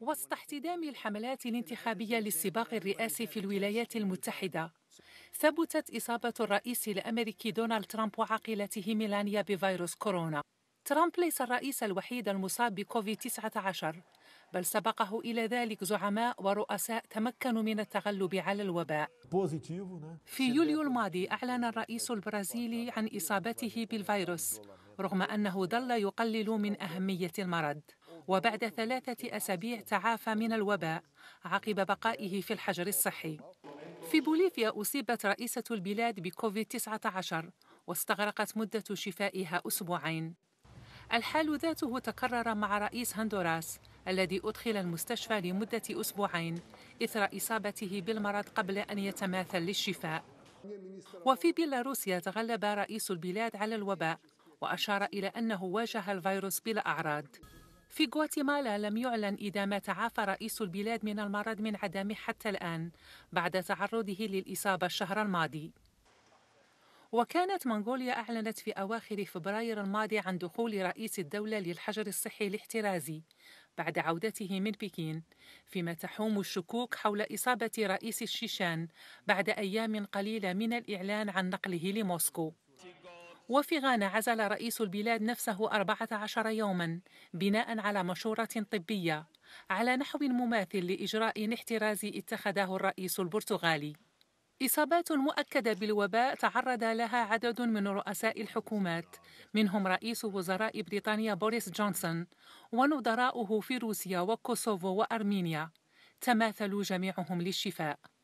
وسط احتدام الحملات الانتخابية للسباق الرئاسي في الولايات المتحدة ثبتت إصابة الرئيس الأمريكي دونالد ترامب وعقيلته ميلانيا بفيروس كورونا ترامب ليس الرئيس الوحيد المصاب بكوفيد-19 بل سبقه إلى ذلك زعماء ورؤساء تمكنوا من التغلب على الوباء في يوليو الماضي أعلن الرئيس البرازيلي عن إصابته بالفيروس رغم أنه ظل يقلل من أهمية المرض وبعد ثلاثة أسابيع تعافى من الوباء عقب بقائه في الحجر الصحي في بوليفيا أصيبت رئيسة البلاد بكوفيد-19 واستغرقت مدة شفائها أسبوعين الحال ذاته تكرر مع رئيس هندوراس الذي أدخل المستشفى لمدة أسبوعين إثر إصابته بالمرض قبل أن يتماثل للشفاء وفي بيلاروسيا تغلب رئيس البلاد على الوباء وأشار إلى أنه واجه الفيروس بلا أعراض في غواتيمالا لم يعلن إذا ما تعافى رئيس البلاد من المرض من عدمه حتى الآن بعد تعرضه للإصابة الشهر الماضي وكانت منغوليا أعلنت في أواخر فبراير الماضي عن دخول رئيس الدولة للحجر الصحي الاحترازي بعد عودته من بكين فيما تحوم الشكوك حول إصابة رئيس الشيشان بعد أيام قليلة من الإعلان عن نقله لموسكو وفي غانا عزل رئيس البلاد نفسه 14 يوما بناء على مشورة طبية على نحو مماثل لإجراء احترازي اتخذه الرئيس البرتغالي إصابات مؤكدة بالوباء تعرض لها عدد من رؤساء الحكومات منهم رئيس وزراء بريطانيا بوريس جونسون ونظراؤه في روسيا وكوسوفو وأرمينيا تماثلوا جميعهم للشفاء